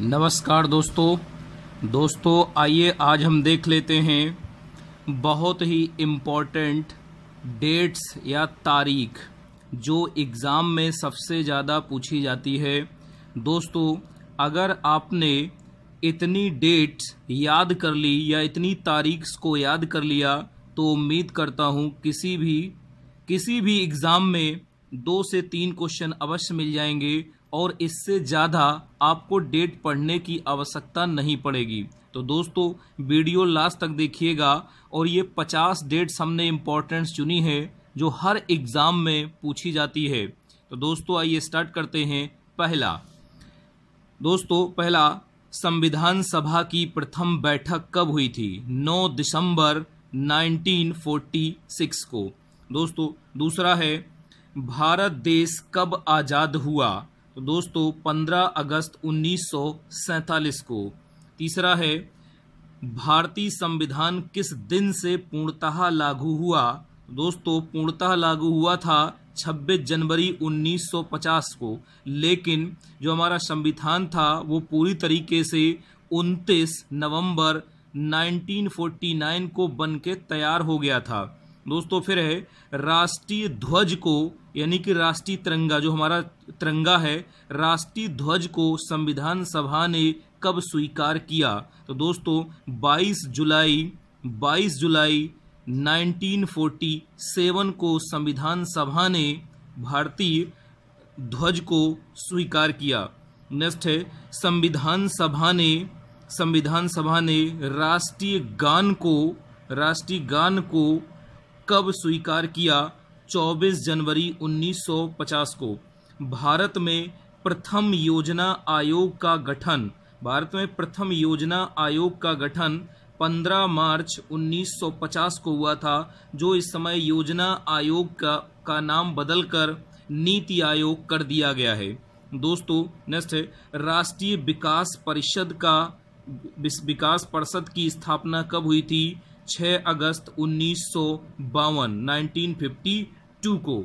नमस्कार दोस्तों दोस्तों आइए आज हम देख लेते हैं बहुत ही इम्पोर्टेंट डेट्स या तारीख जो एग्ज़ाम में सबसे ज़्यादा पूछी जाती है दोस्तों अगर आपने इतनी डेट्स याद कर ली या इतनी तारीख को याद कर लिया तो उम्मीद करता हूँ किसी भी किसी भी एग्ज़ाम में दो से तीन क्वेश्चन अवश्य मिल जाएंगे और इससे ज़्यादा आपको डेट पढ़ने की आवश्यकता नहीं पड़ेगी तो दोस्तों वीडियो लास्ट तक देखिएगा और ये पचास डेट्स हमने इम्पोर्टेंस चुनी है जो हर एग्ज़ाम में पूछी जाती है तो दोस्तों आइए स्टार्ट करते हैं पहला दोस्तों पहला संविधान सभा की प्रथम बैठक कब हुई थी 9 दिसंबर 1946 को दोस्तों दूसरा है भारत देश कब आज़ाद हुआ तो दोस्तों 15 अगस्त 1947 को तीसरा है भारतीय संविधान किस दिन से पूर्णतः लागू हुआ तो दोस्तों पूर्णतः लागू हुआ था 26 जनवरी 1950 को लेकिन जो हमारा संविधान था वो पूरी तरीके से 29 नवंबर 1949 को बन के तैयार हो गया था दोस्तों फिर है राष्ट्रीय ध्वज को यानी कि राष्ट्रीय तिरंगा जो हमारा तिरंगा है राष्ट्रीय ध्वज को संविधान सभा ने कब स्वीकार किया तो दोस्तों 22 जुलाई 22 जुलाई 1947 को संविधान सभा ने भारतीय ध्वज को स्वीकार किया नेक्स्ट है संविधान सभा ने संविधान सभा ने राष्ट्रीय गान को राष्ट्रीय गान को कब स्वीकार किया 24 जनवरी 1950 को भारत में प्रथम योजना आयोग का गठन भारत में प्रथम योजना आयोग का गठन 15 मार्च 1950 को हुआ था जो इस समय योजना आयोग का का नाम बदलकर नीति आयोग कर दिया गया है दोस्तों नेक्स्ट है राष्ट्रीय विकास परिषद का विकास परिषद की स्थापना कब हुई थी 6 अगस्त उन्नीस सौ बावन नाइनटीन फिफ्टी टू को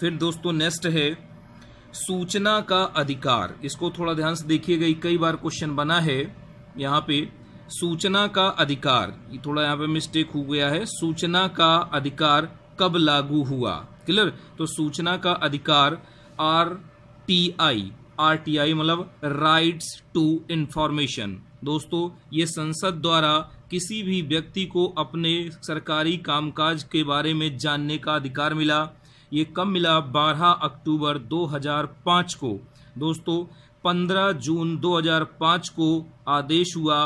फिर दोस्तों नेक्स्ट है सूचना का अधिकार इसको थोड़ा ध्यान से देखिएगा कई बार क्वेश्चन बना है यहाँ पे सूचना का अधिकार ये थोड़ा यहाँ पे मिस्टेक हो गया है सूचना का अधिकार कब लागू हुआ क्लियर तो सूचना का अधिकार R T I R T I मतलब राइट्स टू इंफॉर्मेशन दोस्तों ये संसद द्वारा किसी भी व्यक्ति को अपने सरकारी कामकाज के बारे में जानने का अधिकार मिला ये कब मिला 12 अक्टूबर 2005 को दोस्तों 15 जून 2005 को आदेश हुआ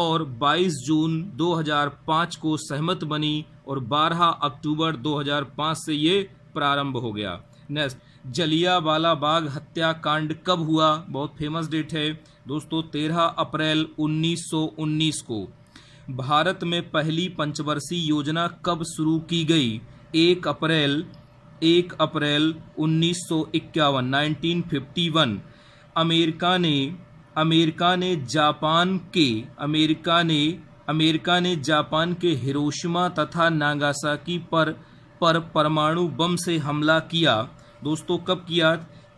और 22 जून 2005 को सहमत बनी और 12 अक्टूबर 2005 से ये प्रारंभ हो गया नेक्स्ट वाला बाग हत्याकांड कब हुआ बहुत फेमस डेट है दोस्तों तेरह अप्रैल 1919 को भारत में पहली पंचवर्षीय योजना कब शुरू की गई एक अप्रैल एक अप्रैल उन्नीस सौ इक्यावन नाइनटीन फिफ्टी वन अमेरिका ने अमेरिका ने जापान के अमेरिका ने अमेरिका ने जापान के हिरोशिमा तथा नागासाकी पर पर परमाणु बम से हमला किया दोस्तों कब किया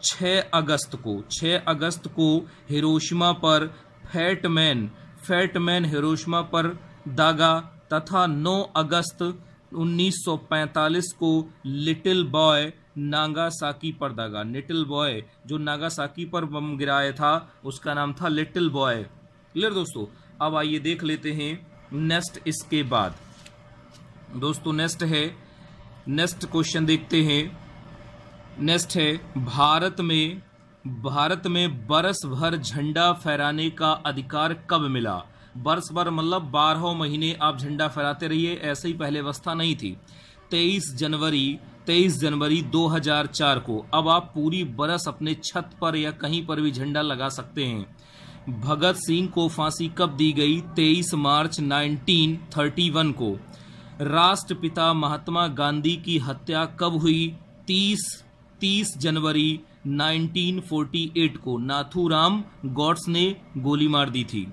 6 अगस्त को 6 अगस्त को हिरोशिमा पर फैटमैन फैटमैन हिरोशिमा पर दागा तथा 9 अगस्त 1945 को लिटिल बॉय नागासाकी पर दागा लिटिल बॉय जो नागासाकी पर बम गिराया था उसका नाम था लिटिल बॉय क्लियर दोस्तों अब आइए देख लेते हैं नेक्स्ट इसके बाद दोस्तों नेक्स्ट है नेक्स्ट क्वेश्चन देखते हैं नेक्स्ट है भारत में भारत में बरस भर झंडा फहराने का अधिकार कब मिला बरस भर मतलब बारह महीने आप झंडा फहराते रहिए ऐसे ही पहले व्यवस्था नहीं थी तेईस जनवरी तेईस जनवरी 2004 को अब आप पूरी बरस अपने छत पर या कहीं पर भी झंडा लगा सकते हैं भगत सिंह को फांसी कब दी गई 23 मार्च 1931 को राष्ट्रपिता महात्मा गांधी की हत्या कब हुई 30 30 जनवरी 1948 को नाथूराम गॉड्स ने गोली मार दी थी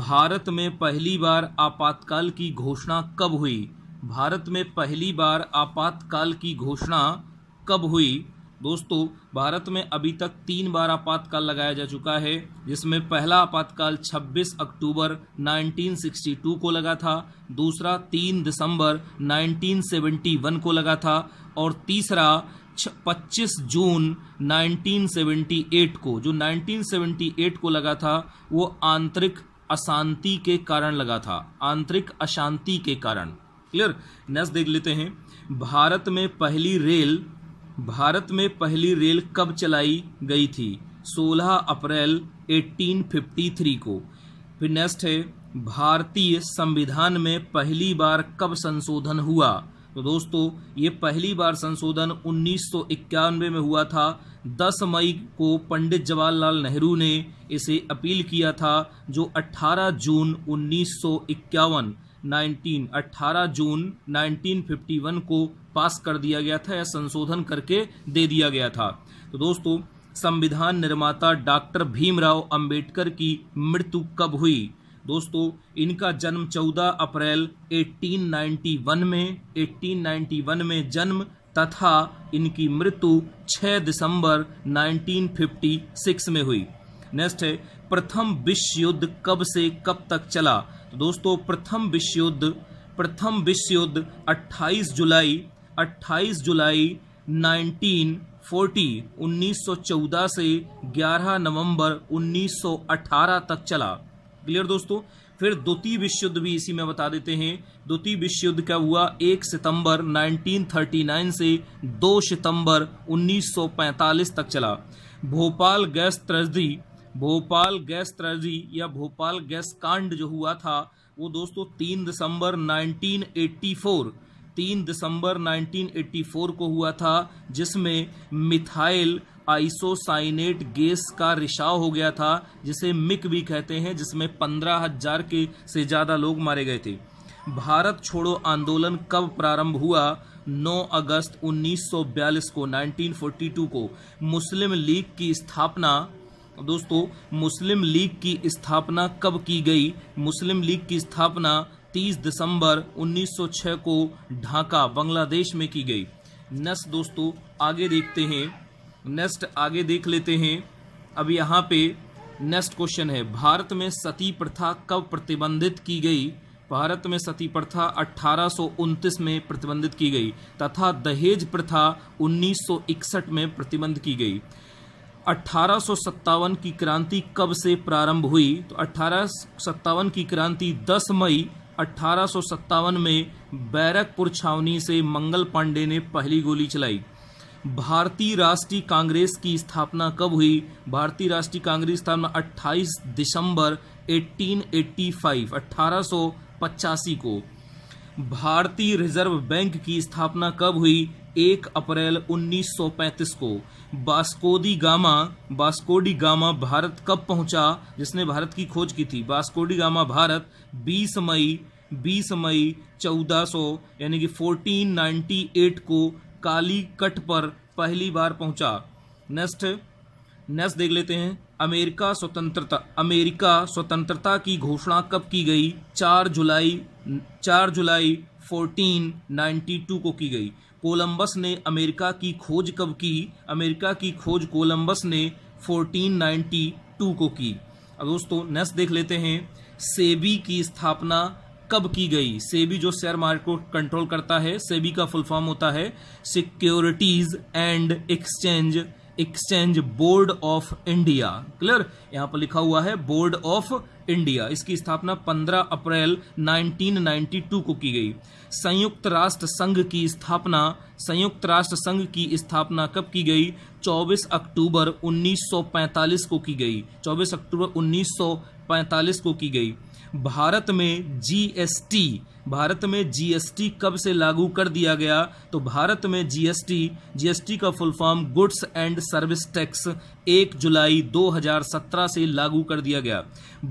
भारत में पहली बार आपातकाल की घोषणा कब हुई भारत में पहली बार आपातकाल की घोषणा कब हुई दोस्तों भारत में अभी तक तीन बार आपातकाल लगाया जा चुका है जिसमें पहला आपातकाल 26 अक्टूबर 1962 को लगा था दूसरा 3 दिसंबर 1971 को लगा था और तीसरा 25 जून 1978 को जो 1978 को लगा था वो आंतरिक अशांति के कारण लगा था आंतरिक अशांति के कारण क्लियर नेक्स्ट देख लेते हैं भारत में पहली रेल भारत में पहली रेल कब चलाई गई थी 16 अप्रैल 1853 को फिर नेक्स्ट है भारतीय संविधान में पहली बार कब संशोधन हुआ तो दोस्तों ये पहली बार संशोधन उन्नीस में हुआ था 10 मई को पंडित जवाहरलाल नेहरू ने इसे अपील किया था जो 18 जून उन्नीस 19 जून 1951 को पास कर दिया गया था या संशोधन करके दे दिया गया था तो दोस्तों संविधान निर्माता डॉक्टर भीमराव अंबेडकर की मृत्यु कब हुई दोस्तों इनका जन्म 14 अप्रैल 1891 में 1891 में जन्म तथा इनकी मृत्यु 6 दिसंबर 1956 में हुई नेक्स्ट है प्रथम विश्व युद्ध कब से कब तक चला तो दोस्तों प्रथम विश्व युद्ध प्रथम विश्व युद्ध 28 जुलाई 28 जुलाई 1940 1914 से 11 नवंबर 1918 तक चला क्लियर दोस्तों फिर द्वितीय विश्व युद्ध भी इसी में बता देते हैं द्वितीय विश्व युद्ध क्या हुआ एक सितंबर 1939 से दो सितंबर 1945 तक चला Bhopal gas tragedy Bhopal gas tragedy या भोपाल गैस कांड जो हुआ था वो दोस्तों तीन दिसंबर 1984 तीन दिसंबर 1984 को हुआ था जिसमें मिथाइल आइसोसाइनेट गैस का रिसाव हो गया था जिसे मिक भी कहते हैं जिसमें पंद्रह हजार के से ज़्यादा लोग मारे गए थे भारत छोड़ो आंदोलन कब प्रारंभ हुआ 9 अगस्त 1942 को 1942 को मुस्लिम लीग की स्थापना दोस्तों मुस्लिम लीग की स्थापना कब की गई मुस्लिम लीग की स्थापना 30 दिसंबर 1906 को ढाका बांग्लादेश में की गई नेक्स्ट दोस्तों आगे देखते हैं नेक्स्ट आगे देख लेते हैं अब यहाँ पे नेक्स्ट क्वेश्चन है भारत में सती प्रथा कब प्रतिबंधित की गई भारत में सती प्रथा अठारह में प्रतिबंधित की गई तथा दहेज प्रथा 1961 में प्रतिबंध की गई अट्ठारह की क्रांति कब से प्रारंभ हुई तो अट्ठारह की क्रांति 10 मई अठारह में बैरकपुर छावनी से मंगल पांडे ने पहली गोली चलाई भारतीय राष्ट्रीय कांग्रेस की स्थापना कब हुई भारतीय राष्ट्रीय कांग्रेस स्थापना 28 दिसंबर 1885 1885 को भारतीय रिजर्व बैंक की स्थापना कब हुई एक अप्रैल 1935 को Vasco da Gama Vasco da Gama Bharat कब पहुंचा जिसने भारत की खोज की थी बास्कोडी गामा भारत 20 मई 20 मई 1400 यानी कि 1498 को काली कट पर पहली बार पहुंचा नेक्स्ट नेक्स्ट देख लेते हैं अमेरिका स्वतंत्रता अमेरिका स्वतंत्रता की घोषणा कब की गई 4 जुलाई चार जुलाई 1492 को की गई कोलंबस ने अमेरिका की खोज कब की अमेरिका की खोज कोलंबस ने 1492 को की अब दोस्तों नेक्स्ट देख लेते हैं सेबी की स्थापना कब की गई सेबी जो शेयर मार्केट को कंट्रोल करता है सेबी का फुल फॉर्म होता है securities and exchange exchange board of India clear यहां पर लिखा हुआ है बोर्ड ऑफ इंडिया इसकी स्थापना 15 अप्रैल 1992 को की गई संयुक्त राष्ट्र संघ की स्थापना संयुक्त राष्ट्र संघ की स्थापना कब की गई 24 अक्टूबर 1945 को की गई 24 अक्टूबर 1945 को की गई भारत में जीएसटी भारत में जीएसटी कब से लागू कर दिया गया तो भारत में जीएसटी जीएसटी का full form goods and service tax एक जुलाई 2017 से लागू कर दिया गया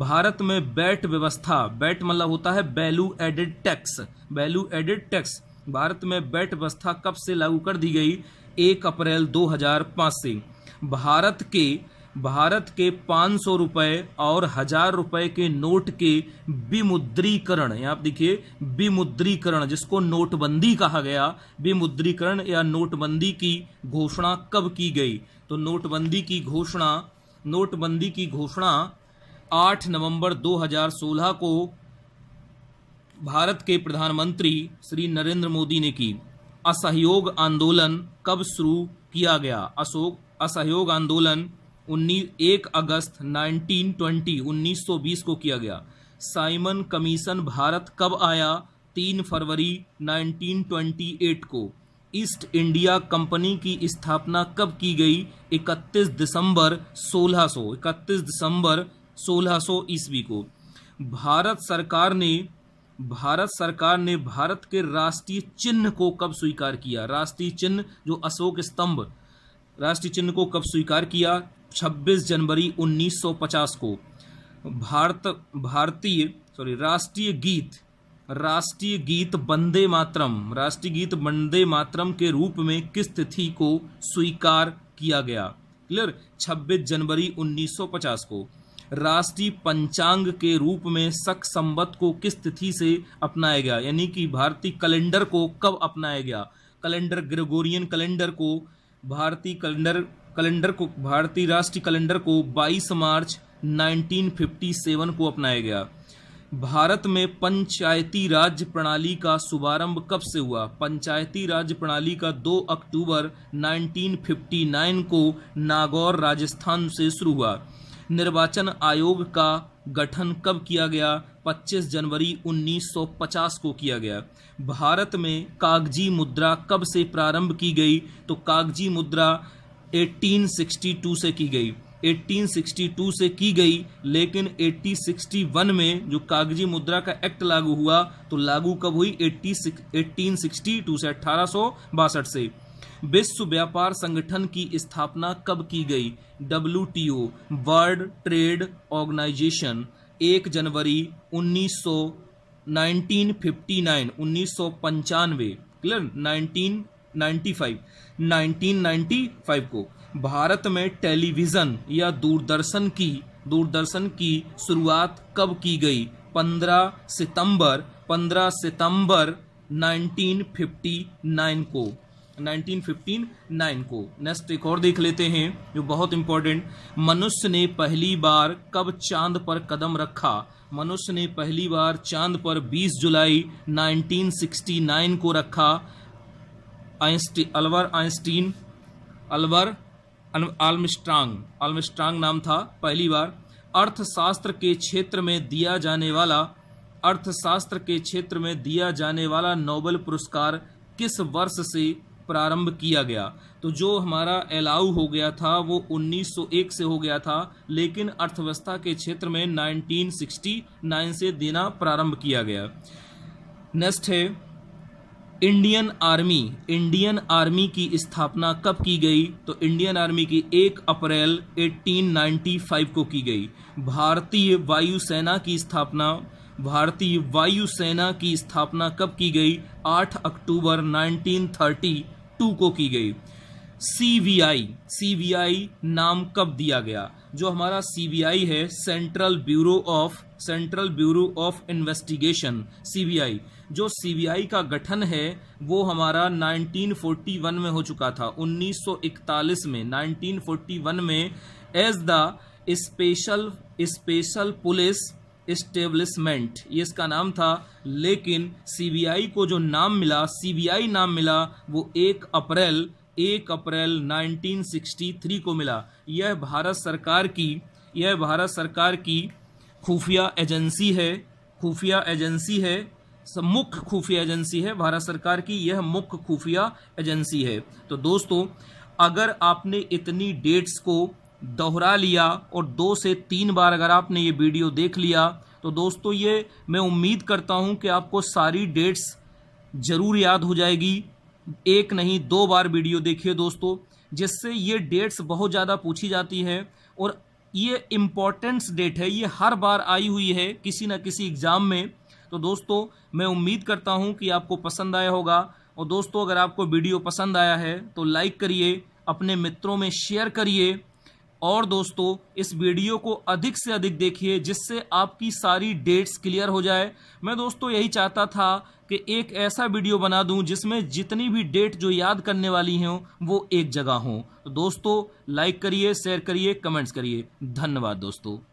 भारत में बैट व्यवस्था बैट मतलब होता है value added tax value added tax Bharat में बैट व्यवस्था कब से लागू कर दी गई एक अप्रैल 2005 से भारत के भारत के पाँच सौ रुपये और हजार रुपये के नोट के विमुद्रीकरण यहाँ आप देखिए विमुद्रीकरण जिसको नोटबंदी कहा गया विमुद्रीकरण या नोटबंदी की घोषणा कब की गई तो नोटबंदी की घोषणा नोटबंदी की घोषणा 8 नवंबर 2016 को भारत के प्रधानमंत्री श्री नरेंद्र मोदी ने की असहयोग आंदोलन कब शुरू किया गया अशोक असहयोग आंदोलन एक अगस्त 1920 1920 को किया गया साइमन कमीशन भारत कब आया तीन फरवरी 1928 को ईस्ट इंडिया कंपनी की स्थापना कब की गई 31 दिसंबर 1600 31 दिसंबर 1600 ईस्वी को भारत सरकार ने भारत सरकार ने भारत के राष्ट्रीय चिन्ह को कब स्वीकार किया राष्ट्रीय चिन्ह जो अशोक स्तंभ राष्ट्रीय चिन्ह को कब स्वीकार किया 26 जनवरी 1950 को भारत भारतीय सॉरी राष्ट्रीय गीत राष्ट्रीय गीत वंदे मातरम राष्ट्रीय गीत वंदे मातरम के रूप में किस तिथि को स्वीकार किया गया क्लियर 26 जनवरी 1950 को राष्ट्रीय पंचांग के रूप में शक संबत को किस तिथि से अपनाया गया यानी कि भारतीय कैलेंडर को कब अपनाया गया कैलेंडर ग्रेगोरियन कैलेंडर को भारतीय कैलेंडर कैलेंडर को भारतीय राष्ट्रीय कैलेंडर को 22 मार्च 1957 को अपनाया गया भारत में पंचायती राज प्रणाली का शुभारंभ कब से हुआ पंचायती राज प्रणाली का 2 अक्टूबर 1959 को नागौर राजस्थान से शुरू हुआ निर्वाचन आयोग का गठन कब किया गया 25 जनवरी 1950 को किया गया भारत में कागजी मुद्रा कब से प्रारंभ की गई तो कागजी मुद्रा 1862 से की गई 1862 से की गई लेकिन 1861 में जो कागजी मुद्रा का एक्ट लागू हुआ तो लागू कब हुई 80, 1862 से अठारह से विश्व व्यापार संगठन की स्थापना कब की गई W T O world trade organisation एक जनवरी 1900 1959 1995 क्लियर 19 95 1995 को भारत में टेलीविज़न या दूरदर्शन की दूरदर्शन की शुरुआत कब की गई 15 सितंबर 15 सितंबर 1959 को 1959 को नेक्स्ट एक और देख लेते हैं जो बहुत इंपॉर्टेंट मनुष्य ने पहली बार कब चांद पर कदम रखा मनुष्य ने पहली बार चांद पर 20 जुलाई 1969 को रखा अलवर अल्वर आइंस्टीन अल्वर आलमस्ट्रांग आलमस्ट्रांग नाम था पहली बार अर्थशास्त्र के क्षेत्र में दिया जाने वाला अर्थशास्त्र के क्षेत्र में दिया जाने वाला नोबल पुरस्कार किस वर्ष से प्रारंभ किया गया तो जो हमारा एलाउ हो गया था वो 1901 से हो गया था लेकिन अर्थव्यवस्था के क्षेत्र में 1969 से देना प्रारंभ किया गया नेक्स्ट है इंडियन आर्मी इंडियन आर्मी की स्थापना कब की गई तो इंडियन आर्मी की 1 अप्रैल 1895 को की गई भारतीय वायुसेना की स्थापना भारतीय वायुसेना की स्थापना कब की गई 8 अक्टूबर 1932 को की गई सीबीआई सीबीआई नाम कब दिया गया जो हमारा आई है central bureau of central bureau of investigation आई जो सीबीआई का गठन है वो हमारा 1941 में हो चुका था 1941 में 1941 में as the special special police establishment ये इसका नाम था लेकिन सीबीआई को जो नाम मिला सीबीआई नाम मिला वो एक अप्रैल एक अप्रैल 1963 को मिला यह भारत सरकार की यह भारत सरकार की खुफिया एजेंसी है खुफिया एजेंसी है मुख्य खुफिया एजेंसी है भारत सरकार की यह मुख्य खुफिया एजेंसी है तो दोस्तों अगर आपने इतनी डेट्स को दोहरा लिया और दो से तीन बार अगर आपने ये वीडियो देख लिया तो दोस्तों ये मैं उम्मीद करता हूँ कि आपको सारी डेट्स ज़रूर याद हो जाएगी एक नहीं दो बार वीडियो देखिए दोस्तों जिससे ये डेट्स बहुत ज़्यादा पूछी जाती है और ये इम्पोर्टेंस डेट है ये हर बार आई हुई है किसी ना किसी एग्ज़ाम में तो दोस्तों मैं उम्मीद करता हूँ कि आपको पसंद आया होगा और दोस्तों अगर आपको वीडियो पसंद आया है तो लाइक करिए अपने मित्रों में शेयर करिए और दोस्तों इस वीडियो को अधिक से अधिक देखिए जिससे आपकी सारी डेट्स क्लियर हो जाए मैं दोस्तों यही चाहता था कि एक ऐसा वीडियो बना दूं जिसमें जितनी भी डेट जो याद करने वाली हैं वो एक जगह हों तो दोस्तों लाइक करिए शेयर करिए कमेंट्स करिए धन्यवाद दोस्तों